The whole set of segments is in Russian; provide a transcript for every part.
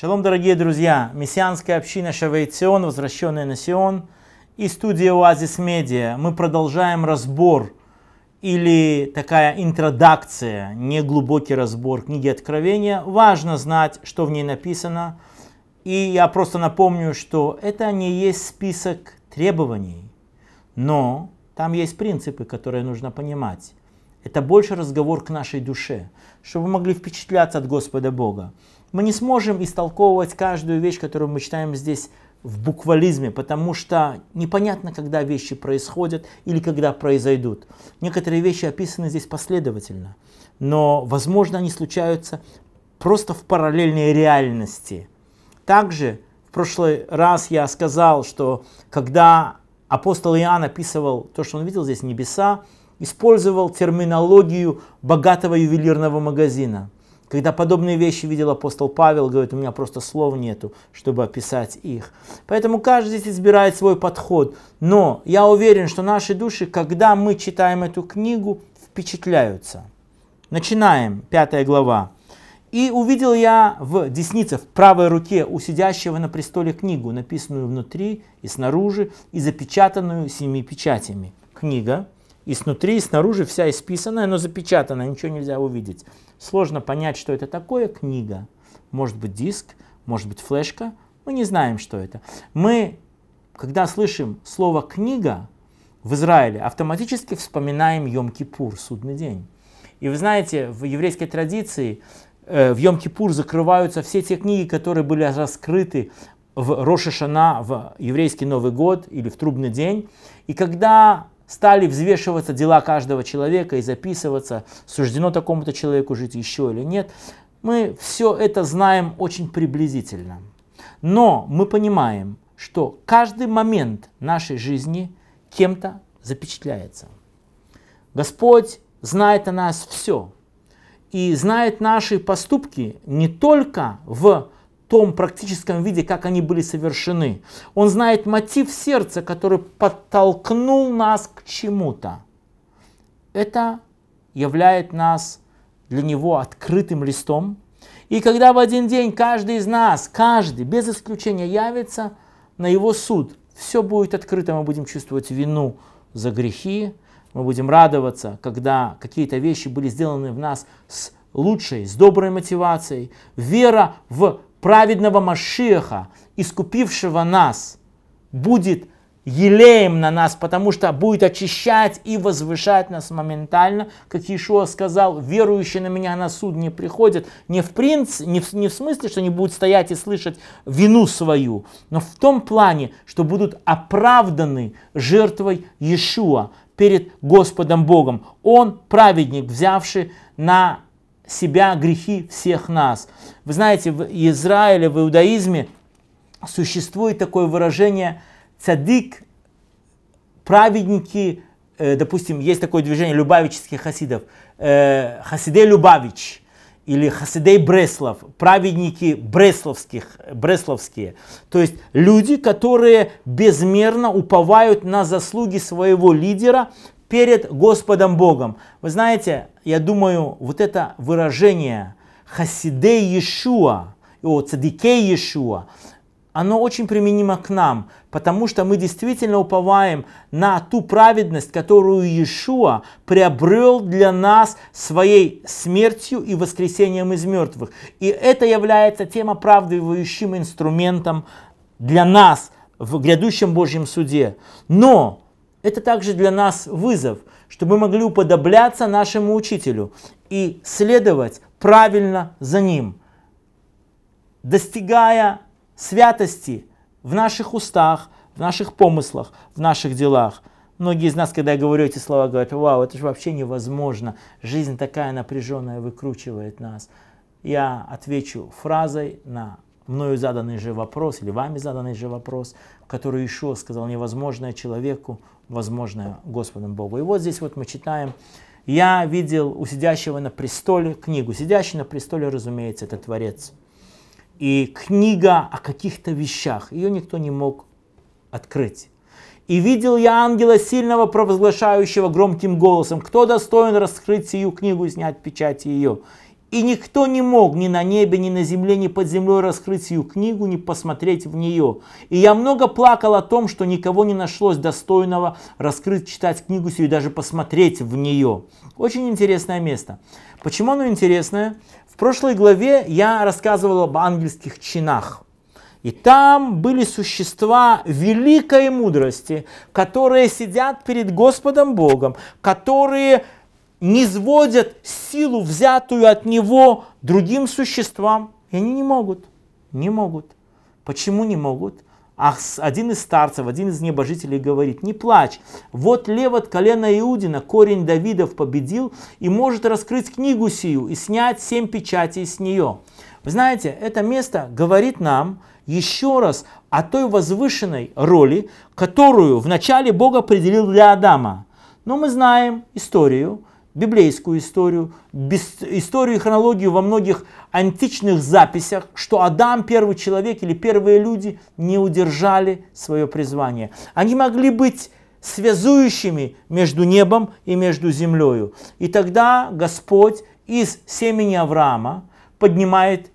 Шалом, дорогие друзья! Мессианская община Шавейцион, возвращенная на Сион и студия Оазис Медиа. Мы продолжаем разбор или такая интродакция, неглубокий разбор книги Откровения. Важно знать, что в ней написано. И я просто напомню, что это не есть список требований, но там есть принципы, которые нужно понимать. Это больше разговор к нашей душе, чтобы мы могли впечатляться от Господа Бога мы не сможем истолковывать каждую вещь, которую мы читаем здесь в буквализме, потому что непонятно, когда вещи происходят или когда произойдут. Некоторые вещи описаны здесь последовательно, но, возможно, они случаются просто в параллельной реальности. Также в прошлый раз я сказал, что когда апостол Иоанн описывал то, что он видел здесь, небеса, использовал терминологию богатого ювелирного магазина – когда подобные вещи видел апостол Павел, говорит, у меня просто слов нету, чтобы описать их. Поэтому каждый здесь избирает свой подход. Но я уверен, что наши души, когда мы читаем эту книгу, впечатляются. Начинаем, пятая глава. «И увидел я в деснице, в правой руке у сидящего на престоле книгу, написанную внутри и снаружи, и запечатанную семи печатями». Книга, и снутри, и снаружи вся исписанная, но запечатанная, ничего нельзя увидеть. Сложно понять, что это такое книга. Может быть диск, может быть флешка. Мы не знаем, что это. Мы, когда слышим слово «книга», в Израиле автоматически вспоминаем Йом-Кипур, судный день. И вы знаете, в еврейской традиции э, в Йом-Кипур закрываются все те книги, которые были раскрыты в Рошашана, в еврейский Новый год или в трубный день. И когда стали взвешиваться дела каждого человека и записываться, суждено такому-то человеку жить еще или нет. Мы все это знаем очень приблизительно. Но мы понимаем, что каждый момент нашей жизни кем-то запечатляется. Господь знает о нас все и знает наши поступки не только в том практическом виде, как они были совершены. Он знает мотив сердца, который подтолкнул нас к чему-то. Это являет нас для него открытым листом. И когда в один день каждый из нас, каждый, без исключения, явится на его суд, все будет открыто, мы будем чувствовать вину за грехи, мы будем радоваться, когда какие-то вещи были сделаны в нас с лучшей, с доброй мотивацией. Вера в праведного Машиаха, искупившего нас, будет елеем на нас, потому что будет очищать и возвышать нас моментально. Как Иешуа сказал, верующие на меня на суд не приходят. Не в, принц, не в, не в смысле, что они будут стоять и слышать вину свою, но в том плане, что будут оправданы жертвой Иешуа перед Господом Богом. Он праведник, взявший на себя грехи всех нас. Вы знаете, в Израиле, в иудаизме существует такое выражение «цадик», праведники, э, допустим, есть такое движение любавических хасидов, э, хасидей Любавич или хасидей Бреслов, праведники бресловских, бресловские. То есть люди, которые безмерно уповают на заслуги своего лидера, перед Господом Богом. Вы знаете, я думаю, вот это выражение «хасидей Иешуа», о, «цадикей Иешуа», оно очень применимо к нам, потому что мы действительно уповаем на ту праведность, которую Иешуа приобрел для нас своей смертью и воскресением из мертвых. И это является тем оправдывающим инструментом для нас в грядущем Божьем суде. Но это также для нас вызов, чтобы мы могли уподобляться нашему учителю и следовать правильно за ним, достигая святости в наших устах, в наших помыслах, в наших делах. Многие из нас, когда я говорю эти слова, говорят, вау, это же вообще невозможно, жизнь такая напряженная выкручивает нас. Я отвечу фразой на мною заданный же вопрос, или вами заданный же вопрос, который еще сказал невозможное человеку, возможно, Господом Богу. И вот здесь вот мы читаем, я видел у сидящего на престоле книгу. Сидящий на престоле, разумеется, это Творец. И книга о каких-то вещах, ее никто не мог открыть. И видел я ангела сильного, провозглашающего громким голосом, кто достоин раскрыть сию книгу и снять печать ее. И никто не мог ни на небе, ни на земле, ни под землей раскрыть сию книгу, ни посмотреть в нее. И я много плакал о том, что никого не нашлось достойного раскрыть, читать книгу сию и даже посмотреть в нее. Очень интересное место. Почему оно интересное? В прошлой главе я рассказывал об ангельских чинах. И там были существа великой мудрости, которые сидят перед Господом Богом, которые низводят силу, взятую от него другим существам. И они не могут. Не могут. Почему не могут? Ах, один из старцев, один из небожителей говорит, не плачь, вот лев от колена Иудина, корень Давидов победил и может раскрыть книгу сию и снять семь печатей с нее. Вы знаете, это место говорит нам еще раз о той возвышенной роли, которую вначале Бог определил для Адама. Но мы знаем историю, библейскую историю, историю и хронологию во многих античных записях, что Адам, первый человек или первые люди не удержали свое призвание. Они могли быть связующими между небом и между землей. И тогда Господь из семени Авраама поднимает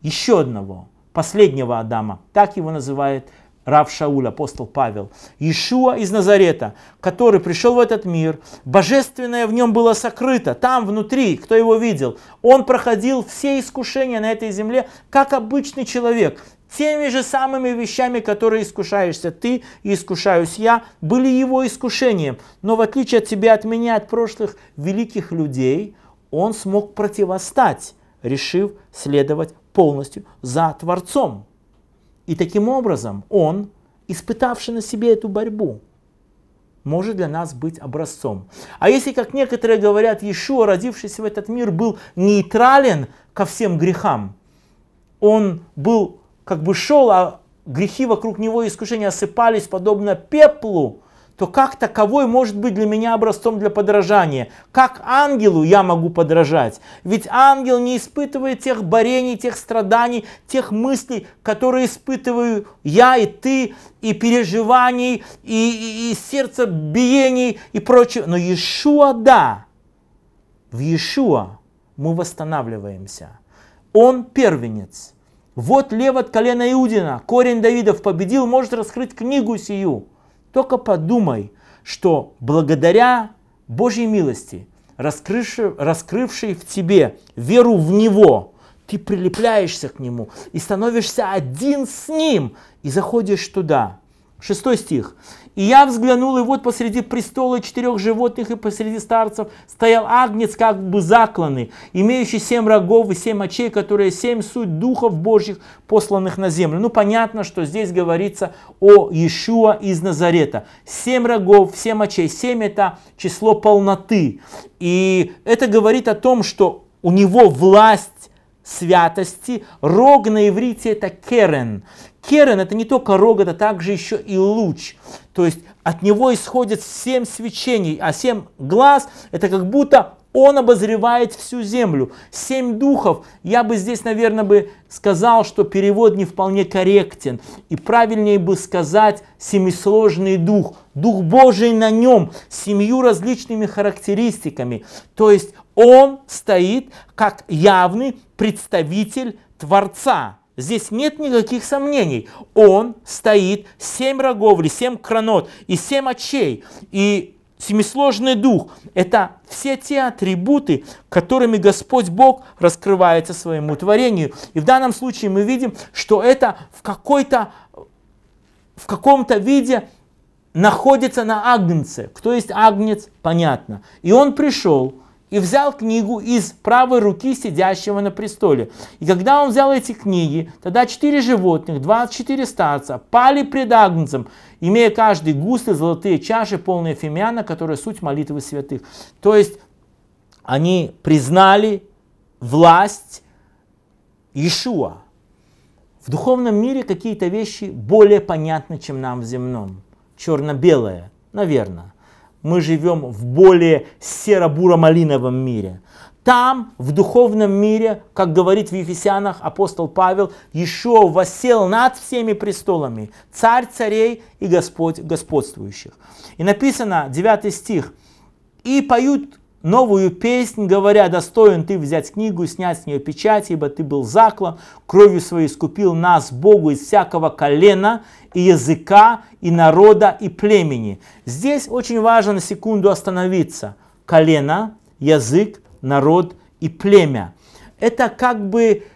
еще одного, последнего Адама. Так его называет Рав Шауль, апостол Павел, Ишуа из Назарета, который пришел в этот мир, божественное в нем было сокрыто, там внутри, кто его видел, он проходил все искушения на этой земле, как обычный человек, теми же самыми вещами, которые искушаешься ты и искушаюсь я, были его искушением. Но в отличие от тебя, от меня, от прошлых великих людей, он смог противостать, решив следовать полностью за Творцом. И таким образом он, испытавший на себе эту борьбу, может для нас быть образцом. А если, как некоторые говорят, Иешуа, родившийся в этот мир, был нейтрален ко всем грехам, он был, как бы шел, а грехи вокруг него и искушения осыпались подобно пеплу, то как таковой может быть для меня образцом для подражания? Как ангелу я могу подражать? Ведь ангел не испытывает тех борений, тех страданий, тех мыслей, которые испытываю я и ты, и переживаний, и, и, и сердцебиений, и прочее. Но Иешуа, да, в Иешуа мы восстанавливаемся. Он первенец. Вот лев от колена Иудина, корень Давидов, победил, может раскрыть книгу сию. Только подумай, что благодаря Божьей милости, раскрывшей, раскрывшей в тебе веру в Него, ты прилепляешься к Нему и становишься один с Ним и заходишь туда. Шестой стих. И я взглянул, и вот посреди престола четырех животных и посреди старцев стоял агнец, как бы закланный, имеющий семь рогов и семь очей, которые семь суть духов божьих, посланных на землю. Ну, понятно, что здесь говорится о Иешуа из Назарета. Семь рогов, семь очей. Семь – это число полноты. И это говорит о том, что у него власть святости. Рог на иврите это керен. Керен это не только рог, это также еще и луч. То есть от него исходит семь свечений, а семь глаз это как будто он обозревает всю землю. Семь духов. Я бы здесь, наверное, бы сказал, что перевод не вполне корректен. И правильнее бы сказать семисложный дух. Дух Божий на нем, семью различными характеристиками. То есть он стоит как явный представитель Творца. Здесь нет никаких сомнений. Он стоит семь рогов или семь кранот и семь очей. И семисложный дух – это все те атрибуты, которыми Господь Бог раскрывается своему творению. И в данном случае мы видим, что это в, какой-то, в каком-то виде находится на Агнце. Кто есть Агнец, понятно. И он пришел – и взял книгу из правой руки сидящего на престоле. И когда он взял эти книги, тогда четыре животных, 24 старца, пали пред Агнцем, имея каждый густы золотые чаши, полные фимиана, которые суть молитвы святых. То есть они признали власть Иешуа. В духовном мире какие-то вещи более понятны, чем нам в земном. Черно-белое, наверное мы живем в более серо-буро-малиновом мире. Там, в духовном мире, как говорит в Ефесянах апостол Павел, еще восел над всеми престолами, царь царей и Господь господствующих. И написано, 9 стих, «И поют новую песнь, говоря, достоин ты взять книгу и снять с нее печать, ибо ты был заклан, кровью своей искупил нас, Богу, из всякого колена и языка, и народа, и племени. Здесь очень важно на секунду остановиться. Колено, язык, народ и племя. Это как бы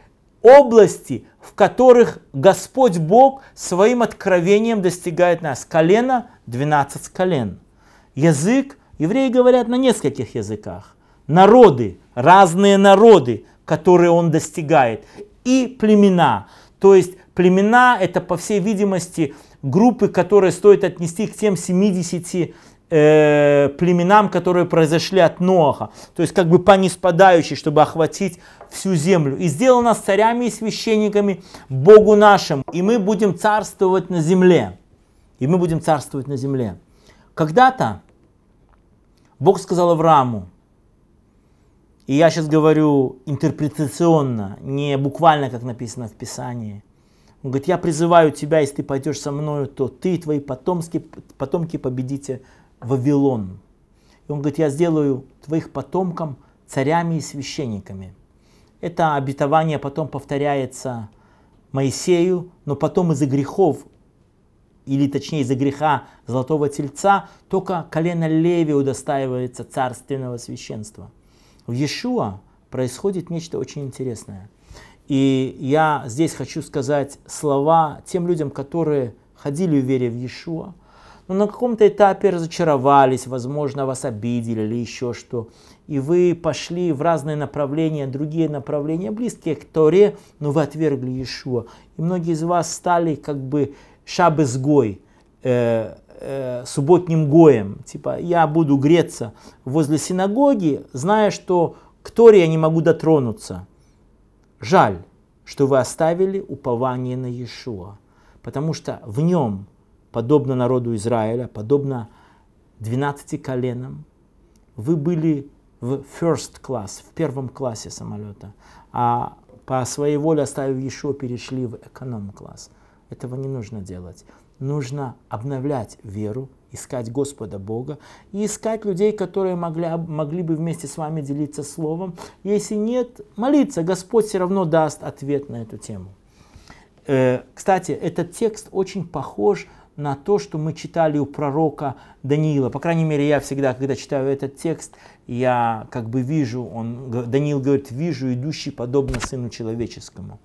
области, в которых Господь Бог своим откровением достигает нас. Колено, 12 колен. Язык, Евреи говорят на нескольких языках. Народы, разные народы, которые он достигает. И племена. То есть племена это, по всей видимости, группы, которые стоит отнести к тем 70 э, племенам, которые произошли от Ноаха. То есть как бы по неспадающей, чтобы охватить всю землю. И сделано нас царями и священниками Богу нашим, И мы будем царствовать на земле. И мы будем царствовать на земле. Когда-то Бог сказал Аврааму, и я сейчас говорю интерпретационно, не буквально, как написано в Писании. Он говорит, я призываю тебя, если ты пойдешь со мною, то ты и твои потомки, потомки победите Вавилон. И он говорит, я сделаю твоих потомкам царями и священниками. Это обетование потом повторяется Моисею, но потом из-за грехов или точнее из-за греха золотого тельца, только колено Леви удостаивается царственного священства. В Иешуа происходит нечто очень интересное. И я здесь хочу сказать слова тем людям, которые ходили в вере в Иешуа, но на каком-то этапе разочаровались, возможно, вас обидели или еще что. И вы пошли в разные направления, другие направления, близкие к Торе, но вы отвергли Иешуа. И многие из вас стали как бы шабезгой, э, э, субботним гоем. Типа я буду греться возле синагоги, зная, что к Торе я не могу дотронуться. Жаль, что вы оставили упование на Иешуа, потому что в нем, подобно народу Израиля, подобно 12 коленам, вы были в first class, в первом классе самолета, а по своей воле оставив Иешуа, перешли в эконом-класс. Этого не нужно делать. Нужно обновлять веру, искать Господа Бога и искать людей, которые могли, могли бы вместе с вами делиться Словом. Если нет, молиться, Господь все равно даст ответ на эту тему. Э, кстати, этот текст очень похож на то, что мы читали у пророка Даниила. По крайней мере, я всегда, когда читаю этот текст, я как бы вижу, он, Даниил говорит, вижу идущий подобно Сыну Человеческому.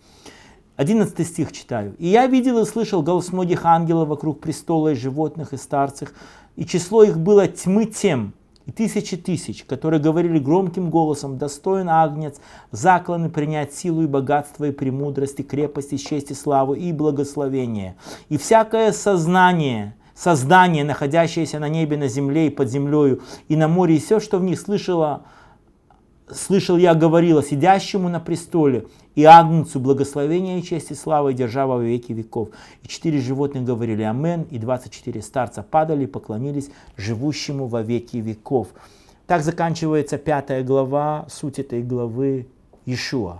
11 стих читаю. «И я видел и слышал голос многих ангелов вокруг престола и животных и старцев, и число их было тьмы тем, и тысячи тысяч, которые говорили громким голосом, достоин агнец, закланы принять силу и богатство, и премудрость, и крепость, и честь, и славу, и благословение. И всякое сознание, создание, находящееся на небе, на земле и под землею, и на море, и все, что в них слышало, слышал я говорила сидящему на престоле и Агнцу благословения и чести и славы и держава во веки веков. И четыре животных говорили Амен, и двадцать четыре старца падали и поклонились живущему во веки веков. Так заканчивается пятая глава, суть этой главы Иешуа,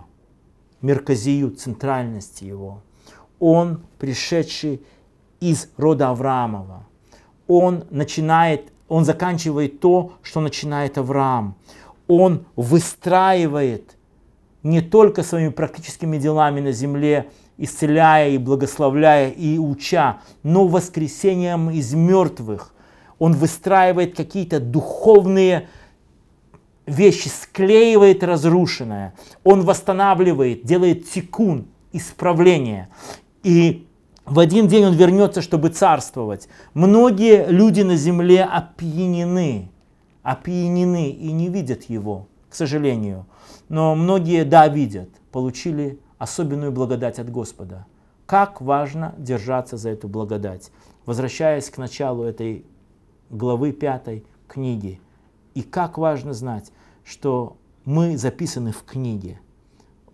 мерказию, центральности его. Он, пришедший из рода Авраамова, он начинает, он заканчивает то, что начинает Авраам он выстраивает не только своими практическими делами на земле, исцеляя и благословляя и уча, но воскресением из мертвых. Он выстраивает какие-то духовные вещи, склеивает разрушенное. Он восстанавливает, делает тикун, исправление. И в один день он вернется, чтобы царствовать. Многие люди на земле опьянены опьянены и не видят его, к сожалению. Но многие, да, видят, получили особенную благодать от Господа. Как важно держаться за эту благодать. Возвращаясь к началу этой главы пятой книги. И как важно знать, что мы записаны в книге,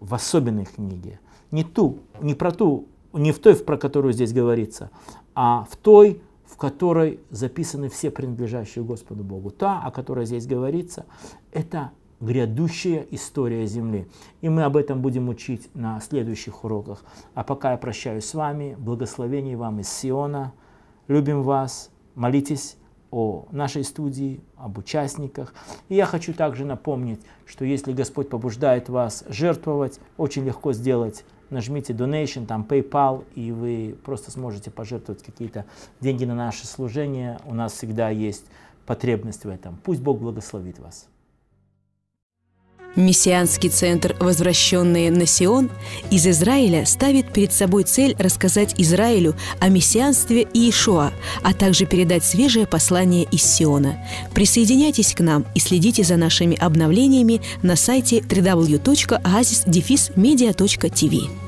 в особенной книге. Не, ту, не, про ту, не в той, про которую здесь говорится, а в той, в которой записаны все принадлежащие Господу Богу. Та, о которой здесь говорится, это грядущая история Земли. И мы об этом будем учить на следующих уроках. А пока я прощаюсь с вами, благословений вам из Сиона. Любим вас, молитесь о нашей студии, об участниках. И я хочу также напомнить, что если Господь побуждает вас жертвовать, очень легко сделать нажмите donation, там PayPal, и вы просто сможете пожертвовать какие-то деньги на наше служение. У нас всегда есть потребность в этом. Пусть Бог благословит вас. Мессианский центр «Возвращенные на Сион» из Израиля ставит перед собой цель рассказать Израилю о мессианстве Иешуа, а также передать свежее послание из Сиона. Присоединяйтесь к нам и следите за нашими обновлениями на сайте www.oasis-media.tv.